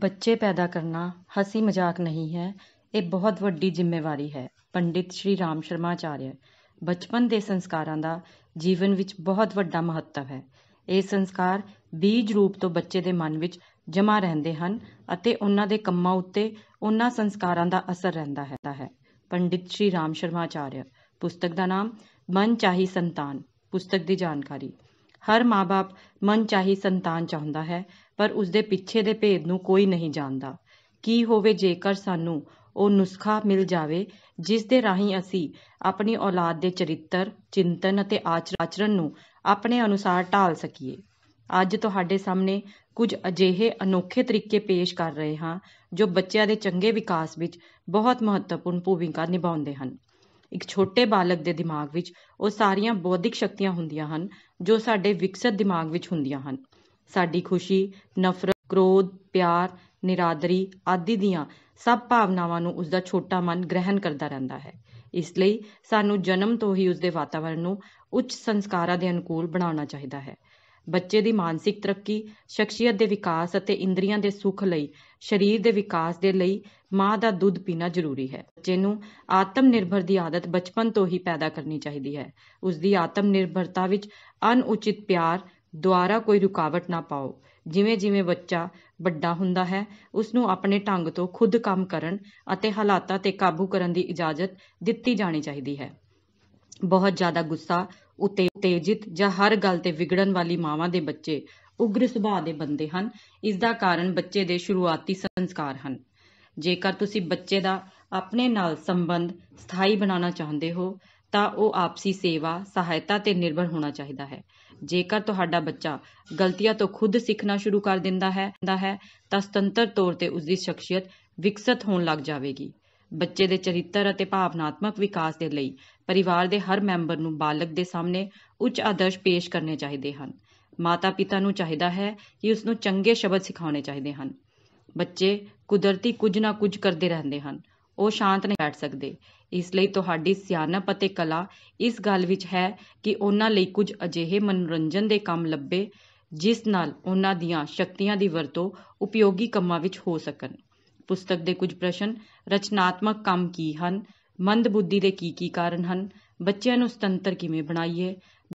ਬੱਚੇ ਪੈਦਾ ਕਰਨਾ ਹਸੀ ਮਜ਼ਾਕ ਨਹੀਂ ਹੈ ਇਹ ਬਹੁਤ ਵੱਡੀ ਜ਼ਿੰਮੇਵਾਰੀ ਹੈ ਪੰਡਿਤ ਸ਼੍ਰੀ ਰਾਮ ਸ਼ਰਮਾ ਆਚਾਰਿਆ ਬਚਪਨ ਦੇ ਸੰਸਕਾਰਾਂ ਦਾ ਜੀਵਨ ਵਿੱਚ ਬਹੁਤ ਵੱਡਾ ਮਹੱਤਵ ਹੈ ਇਹ ਸੰਸਕਾਰ ਬੀਜ ਰੂਪ ਤੋਂ ਬੱਚੇ ਦੇ ਮਨ ਵਿੱਚ ਜਮਾ ਰਹਿੰਦੇ ਹਨ ਅਤੇ ਉਹਨਾਂ ਦੇ ਕੰਮਾਂ ਉੱਤੇ ਉਹਨਾਂ ਸੰਸਕਾਰਾਂ ਦਾ ਅਸਰ ਰਹਿੰਦਾ ਹੈ ਪੰਡਿਤ ਸ਼੍ਰੀ ਰਾਮ ਸ਼ਰਮਾ ਆਚਾਰਿਆ ਪੁਸਤਕ ਦਾ ਨਾਮ ਮਨ ਚਾਹੀ ਸੰਤਾਨ ਪੁਸਤਕ ਦੀ ਜਾਣਕਾਰੀ ਹਰ ਮਾਪੇ ਮਨ ਚਾਹੀ ਸੰਤਾਨ ਚਾਹੁੰਦਾ ਹੈ ਪਰ ਉਸ ਦੇ ਪਿੱਛੇ ਦੇ ਭੇਦ ਨੂੰ ਕੋਈ ਨਹੀਂ ਜਾਣਦਾ ਕੀ ਹੋਵੇ ਜੇਕਰ ਸਾਨੂੰ ਉਹ ਨੁਸਖਾ ਮਿਲ ਜਾਵੇ ਜਿਸ ਦੇ ਰਾਹੀਂ ਅਸੀਂ ਆਪਣੀ ਔਲਾਦ ਦੇ ਚਰਿੱਤਰ ਚਿੰਤਨ ਅਤੇ ਆਚਰਣ ਨੂੰ ਆਪਣੇ ਅਨੁਸਾਰ ਢਾਲ ਸਕੀਏ ਅੱਜ ਤੁਹਾਡੇ ਸਾਹਮਣੇ ਕੁਝ ਅਜਿਹੇ ਅਨੋਖੇ ਤਰੀਕੇ ਪੇਸ਼ ਕਰ ਰਹੇ ਹਾਂ ਜੋ ਬੱਚਿਆਂ ਦੇ ਚੰਗੇ ਵਿਕਾਸ ਵਿੱਚ ਬਹੁਤ ਮਹੱਤਵਪੂਰਨ ਭੂਮਿਕਾ ਨਿਭਾਉਂਦੇ ਹਨ ਇੱਕ ਛੋਟੇ ਬਾਲਕ ਦੇ ਦਿਮਾਗ ਵਿੱਚ ਉਹ ਸਾਰੀਆਂ ਬੌਧਿਕ ਸ਼ਕਤੀਆਂ ਹੁੰਦੀਆਂ ਹਨ ਜੋ ਸਾਡੇ ਵਿਕਸਿਤ ਦਿਮਾਗ ਵਿੱਚ ਹੁੰਦੀਆਂ ਹਨ ਸਾਡੀ ਖੁਸ਼ੀ ਨਫ਼ਰਤ ਕ੍ਰੋਧ ਪਿਆਰ ਨਿਰਾਦਰੀ ਆਦਿ ਦੀਆਂ ਸਭ ਭਾਵਨਾਵਾਂ ਨੂੰ ਉਸ ਦਾ ਛੋਟਾ ਮਨ ਗ੍ਰਹਿਣ ਕਰਦਾ ਰਹਿੰਦਾ ਹੈ ਇਸ ਲਈ ਸਾਨੂੰ ਜਨਮ ਤੋਂ ਹੀ ਉਸ ਦੇ ਵਾਤਾਵਰਣ ਨੂੰ ਉੱਚ ਸੰਸਕਾਰਾਂ ਦੇ ਅਨੁਕੂਲ ਬਣਾਉਣਾ ਚਾਹੀਦਾ ਹੈ ਬੱਚੇ ਦੀ ਮਾਨਸਿਕ ਤਰੱਕੀ ਸ਼ਖਸੀਅਤ ਦੇ ਵਿਕਾਸ ਅਤੇ ਇੰਦਰੀਆਂ ਦੇ ਸੁੱਖ ਲਈ ਸਰੀਰ ਦੇ ਵਿਕਾਸ ਦੇ ਲਈ ਮਾਂ ਦਾ ਦੁੱਧ ਪੀਣਾ ਜ਼ਰੂਰੀ ਹੈ ਬੱਚੇ ਨੂੰ ਆਤਮ ਨਿਰਭਰ ਦੀ ਆਦਤ ਬਚਪਨ ਤੋਂ ਹੀ ਪੈਦਾ ਕਰਨੀ ਚਾਹੀਦੀ ਹੈ ਉਸ ਦੀ ਆਤਮ ਨਿਰਭਰਤਾ ਵਿੱਚ ਅਨਉਚਿਤ ਪਿਆਰ ਦੁਆਰਾ ਕੋਈ ਰੁਕਾਵਟ ਨਾ ਪਾਓ ਜਿਵੇਂ ਜਿਵੇਂ ਬੱਚਾ ਵੱਡਾ ਹੁੰਦਾ ਹੈ ਉਸ ਨੂੰ ਆਪਣੇ ਢੰਗ ਤੋਂ ਖੁਦ ਕੰਮ ਕਰਨ ਅਤੇ ਹਾਲਾਤਾਂ 'ਤੇ ਕਾਬੂ ਕਰਨ ਦੀ ਇਜਾਜ਼ਤ ਦਿੱਤੀ ਜਾਣੀ ਚਾਹੀਦੀ ਹੈ ਬਹੁਤ ਜ਼ਿਆਦਾ ਗੁੱਸਾ ਉਤੇ ਉਤੇਜਿਤ ਜਾਂ ਹਰ ਗੱਲ ਤੇ ਵਿਗੜਨ ਵਾਲੀ ਮਾਵਾਂ ਦੇ ਬੱਚੇ ਉਗਰ ਸੁਭਾਅ ਦੇ ਬੰਦੇ ਹਨ ਇਸ ਦਾ ਕਾਰਨ ਬੱਚੇ ਦੇ ਸ਼ੁਰੂਆਤੀ ਸੰਸਕਾਰ ਹਨ ਜੇਕਰ ਤੁਸੀਂ ਬੱਚੇ ਦਾ ਆਪਣੇ ਨਾਲ ਸੰਬੰਧ ਸਥਾਈ ਬਣਾਉਣਾ ਚਾਹੁੰਦੇ ਹੋ ਤਾਂ ਉਹ ਆਪਸੀ ਸੇਵਾ, ਸਹਾਇਤਾ ਤੇ ਨਿਰਭਰ ਹੋਣਾ ਚਾਹੀਦਾ ਹੈ। ਜੇਕਰ ਤੁਹਾਡਾ ਬੱਚਾ ਗਲਤੀਆਂ ਤੋਂ ਖੁਦ ਸਿੱਖਣਾ ਸ਼ੁਰੂ ਕਰ ਦਿੰਦਾ ਹੈ ਤਾਂ ਸੁਤੰਤਰ ਤੌਰ ਤੇ ਉਸ ਦੀ ਸ਼ਖਸੀਅਤ ਵਿਕਸਿਤ ਹੋਣ ਲੱਗ ਜਾਵੇਗੀ। ਬੱਚੇ ਦੇ ਚਰਿੱਤਰ ਅਤੇ ਭਾਵਨਾਤਮਕ ਵਿਕਾਸ ਦੇ ਲਈ ਪਰਿਵਾਰ ਦੇ ਹਰ ਮੈਂਬਰ ਨੂੰ ਬਾਲਗ ਦੇ ਸਾਹਮਣੇ ਉੱਚ ਆਦਰਸ਼ ਪੇਸ਼ ਕਰਨੇ ਚਾਹੀਦੇ ਹਨ। ਮਾਤਾ-ਪਿਤਾ ਨੂੰ ਚਾਹੀਦਾ ਹੈ ਕਿ ਉਸ ਨੂੰ ਚੰਗੇ ਸ਼ਬਦ ਸਿਖਾਉਣੇ ਚਾਹੀਦੇ ਹਨ। ਬੱਚੇ ਕੁਦਰਤੀ ਕੁਝ ਨਾ ਕੁਝ ਕਰਦੇ ਰਹਿੰਦੇ ਹਨ। ਉਹ ਸ਼ਾਂਤ ਨਹੀਂ ਬੈਠ ਸਕਦੇ ਇਸ ਲਈ ਤੁਹਾਡੀ ਸਿਆਣਪ ਅਤੇ ਕਲਾ ਇਸ ਗੱਲ ਵਿੱਚ ਹੈ ਕਿ ਉਹਨਾਂ ਲਈ ਕੁਝ ਅਜਿਹੇ ਮਨੋਰੰਜਨ ਦੇ ਕੰਮ ਲੱਭੇ ਜਿਸ ਨਾਲ ਉਹਨਾਂ ਦੀਆਂ ਸ਼ਕਤੀਆਂ ਦੀ ਵਰਤੋਂ ਉਪਯੋਗੀ ਕੰਮਾਂ ਵਿੱਚ ਹੋ ਸਕਣ ਪੁਸਤਕ ਦੇ ਕੁਝ ਪ੍ਰਸ਼ਨ ਰਚਨਾਤਮਕ ਕੰਮ ਕੀ ਹਨ ਮੰਦ ਬੁੱਧੀ ਦੇ ਕੀ ਕੀ ਕਾਰਨ ਹਨ ਬੱਚਿਆਂ ਨੂੰ ਸੁਤੰਤਰ ਕਿਵੇਂ ਬਣਾਈਏ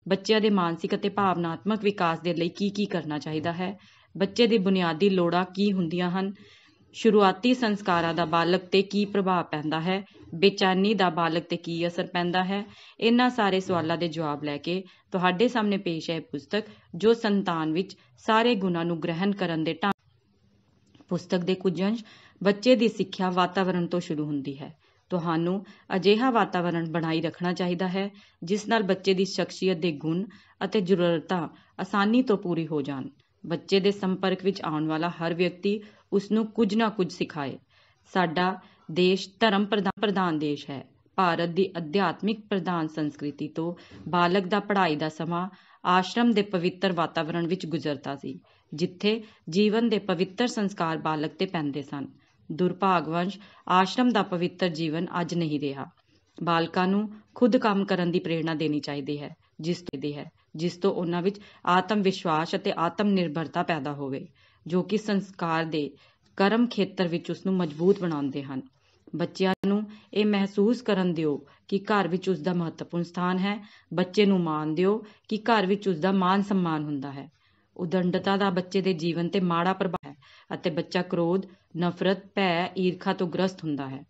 ਬੱਚਿਆਂ ਦੇ ਮਾਨਸਿਕ ਅਤੇ ਭਾਵਨਾਤਮਕ ਵਿਕਾਸ ਦੇ ਲਈ ਕੀ ਕੀ ਕਰਨਾ ਚਾਹੀਦਾ ਹੈ ਬੱਚੇ ਦੀ ਬੁਨਿਆਦੀ ਲੋੜਾਂ ਕੀ ਹੁੰਦੀਆਂ ਹਨ ਸ਼ੁਰੂਆਤੀ ਸੰਸਕਾਰਾਂ ਦਾ ਬਾਲਕ ਤੇ ਕੀ ਪ੍ਰਭਾਵ ਪੈਂਦਾ ਹੈ ਬੇਚਾਨੀ ਦਾ ਬਾਲਕ ਤੇ ਕੀ ਅਸਰ ਪੈਂਦਾ ਹੈ ਇਹਨਾਂ ਸਾਰੇ ਸਵਾਲਾਂ ਦੇ ਜਵਾਬ ਲੈ ਕੇ ਤੁਹਾਡੇ ਸਾਹਮਣੇ ਪੇਸ਼ ਹੈ ਪੁਸਤਕ ਜੋ ਸੰਤਾਨ ਵਿੱਚ ਸਾਰੇ ਗੁਣਾਂ ਨੂੰ ਗ੍ਰਹਿਣ ਕਰਨ ਦੇ ਢੰਗ ਪੁਸਤਕ ਦੇ ਕੁਝ ਅੰਸ਼ ਬੱਚੇ ਦੀ ਸਿੱਖਿਆ ਵਾਤਾਵਰਣ ਤੋਂ ਸ਼ੁਰੂ ਹੁੰਦੀ ਹੈ ਤੁਹਾਨੂੰ ਅਜਿਹਾ ਵਾਤਾਵਰਣ ਬਣਾਈ ਰੱਖਣਾ ਚਾਹੀਦਾ ਹੈ ਜਿਸ ਨਾਲ ਬੱਚੇ ਦੀ ਸ਼ਖਸੀਅਤ ਦੇ ਗੁਣ ਅਤੇ ਜ਼ਰੂਰਤਾਂ ਆਸਾਨੀ ਤੋਂ ਪੂਰੀ ਹੋ ਜਾਣ ਬੱਚੇ ਦੇ ਸੰਪਰਕ ਵਿੱਚ ਆਉਣ ਵਾਲਾ ਹਰ ਵਿਅਕਤੀ ਉਸ ਨੂੰ ਕੁਝ ਨਾ ਕੁਝ ਸਿਖਾਏ ਸਾਡਾ ਦੇਸ਼ ਧਰਮ ਪ੍ਰਧਾਨ ਪ੍ਰਧਾਨ ਦੇਸ਼ ਹੈ ਭਾਰਤ ਦੀ ਅਧਿਆਤਮਿਕ ਪ੍ਰਧਾਨ ਸੰਸਕ੍ਰਿਤੀ ਤੋਂ ਬਾਲਕ ਦਾ ਪੜ੍ਹਾਈ ਦਾ ਸਮਾਂ ਆਸ਼ਰਮ ਦੇ ਪਵਿੱਤਰ ਵਾਤਾਵਰਣ ਵਿੱਚ ਗੁਜ਼ਰਦਾ ਸੀ ਜਿੱਥੇ ਜੀਵਨ ਦੇ ਪਵਿੱਤਰ ਸੰਸਕਾਰ ਬਾਲਕ ਤੇ ਪੈਂਦੇ ਸਨ ਦੁਰਭਾਗਵੰਸ਼ ਆਸ਼ਰਮ ਦਾ ਪਵਿੱਤਰ ਜੀਵਨ ਅੱਜ ਨਹੀਂ ਰਿਹਾ ਬਾਲਕਾਂ ਨੂੰ ਖੁਦ ਕੰਮ ਕਰਨ ਦੀ ਪ੍ਰੇਰਣਾ ਦੇਣੀ ਚਾਹੀਦੀ ਹੈ ਜਿਸ ਤੇ ਦੀ ਹੈ ਜਿਸ ਤੋਂ ਉਹਨਾਂ ਵਿੱਚ ਆਤਮ ਵਿਸ਼ਵਾਸ ਅਤੇ ਆਤਮ ਨਿਰਭਰਤਾ ਪੈਦਾ ਹੋਵੇ ਜੋ ਕਿ ਸੰਸਕਾਰ ਦੇ ਕਰਮ ਖੇਤਰ ਵਿੱਚ ਉਸ ਨੂੰ ਮਜ਼ਬੂਤ ਬਣਾਉਂਦੇ ਹਨ ਬੱਚਿਆਂ ਨੂੰ ਇਹ ਮਹਿਸੂਸ ਕਰਨ ਦਿਓ ਕਿ ਘਰ ਵਿੱਚ ਉਸ ਦਾ ਮਹੱਤਵਪੂਰਨ ਸਥਾਨ ਹੈ ਬੱਚੇ ਨੂੰ ਮਾਣ ਦਿਓ ਕਿ ਘਰ ਵਿੱਚ ਉਸ ਦਾ ਮਾਨ ਸਨਮਾਨ ਹੁੰਦਾ ਹੈ ਉਦੰਡਤਾ ਦਾ ਬੱਚੇ ਦੇ ਜੀਵਨ ਤੇ ਮਾੜਾ ਪ੍ਰਭਾਵ ਹੈ ਅਤੇ ਬੱਚਾ ਕ੍ਰੋਧ ਨਫ਼ਰਤ ਭੈ ਈਰਖਾ ਤੋਂ ਗ੍ਰਸਤ ਹੁੰਦਾ ਹੈ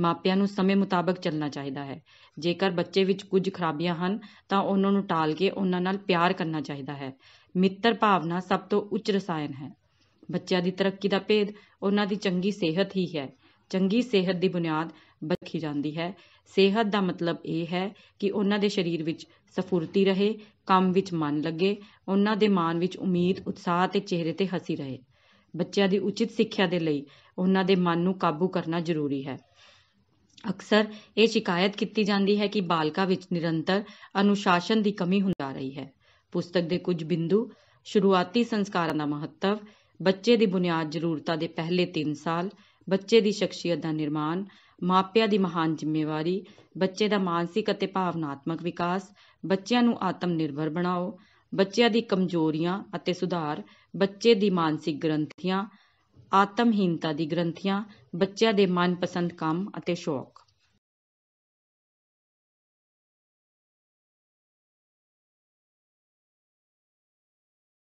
ਮਾਪਿਆਂ ਨੂੰ ਸਮੇਂ ਮੁਤਾਬਕ ਚੱਲਣਾ ਚਾਹੀਦਾ ਹੈ ਜੇਕਰ ਬੱਚੇ ਵਿੱਚ ਕੁਝ ਖਰਾਬੀਆਂ ਹਨ ਤਾਂ ਉਹਨਾਂ ਨੂੰ ਟਾਲ ਕੇ ਉਹਨਾਂ ਨਾਲ ਪਿਆਰ ਕਰਨਾ ਚਾਹੀਦਾ ਹੈ ਮਿੱਤਰ ਭਾਵਨਾ ਸਭ ਤੋਂ ਉੱਚ ਰਸਾਇਣ ਹੈ ਬੱਚਿਆਂ ਦੀ ਤਰੱਕੀ ਦਾ ਭੇਦ ਉਹਨਾਂ ਦੀ ਚੰਗੀ ਸਿਹਤ ਹੀ ਹੈ ਚੰਗੀ ਸਿਹਤ ਦੀ ਬੁਨਿਆਦ ਰੱਖੀ ਜਾਂਦੀ ਹੈ ਸਿਹਤ ਦਾ ਮਤਲਬ ਇਹ ਹੈ ਕਿ ਉਹਨਾਂ ਦੇ ਸਰੀਰ ਵਿੱਚ ਸਫੁਰਤੀ ਰਹੇ ਕੰਮ ਵਿੱਚ ਮਨ ਲੱਗੇ ਉਹਨਾਂ ਦੇ ਮਨ ਵਿੱਚ ਉਮੀਦ ਉਤਸ਼ਾਹ ਤੇ ਚਿਹਰੇ ਤੇ ਹਸੀ ਰਹੇ ਬੱਚਿਆਂ ਦੀ ਉਚਿਤ ਸਿੱਖਿਆ ਦੇ ਲਈ ਉਹਨਾਂ ਦੇ ਮਨ ਨੂੰ ਕਾਬੂ ਕਰਨਾ ਜ਼ਰੂਰੀ ਹੈ ਅਕਸਰ ਇਹ ਸ਼ਿਕਾਇਤ ਕੀਤੀ ਜਾਂਦੀ ਹੈ ਕਿ ਬਾਲਕਾ ਵਿੱਚ ਨਿਰੰਤਰ ਅਨੁਸ਼ਾਸਨ ਦੀ ਕਮੀ ਹੁੰਦਾ ਰਹੀ ਹੈ ਪੁਸਤਕ ਦੇ ਕੁਝ ਬਿੰਦੂ ਸ਼ੁਰੂਆਤੀ ਸੰਸਕਾਰਾਂ ਦਾ ਮਹੱਤਵ ਬੱਚੇ ਦੀ ਬੁਨਿਆਦ ਜ਼ਰੂਰਤਾਂ ਦੇ ਪਹਿਲੇ 3 ਸਾਲ ਬੱਚੇ ਦੀ ਸ਼ਖਸੀਅਤ ਦਾ ਨਿਰਮਾਣ ਮਾਪਿਆਂ ਦੀ ਮਹਾਨ ਜ਼ਿੰਮੇਵਾਰੀ ਬੱਚੇ ਦਾ ਮਾਨਸਿਕ ਅਤੇ ਭਾਵਨਾਤਮਕ ਵਿਕਾਸ ਬੱਚਿਆਂ ਨੂੰ ਆਤਮ ਨਿਰਭਰ ਬਣਾਓ ਬੱਚਿਆਂ ਦੀ ਕਮਜ਼ੋਰੀਆਂ ਅਤੇ ਸੁਧਾਰ ਬੱਚੇ ਦੀ ਮਾਨਸਿਕ ਗ੍ਰੰਥੀਆਂ ਆਤਮਹੀਨਤਾ ਦੀ ਗ੍ਰੰਥੀਆਂ ਬੱਚਿਆਂ ਦੇ ਮਨਪਸੰਦ ਕੰਮ ਅਤੇ ਸ਼ੌਕ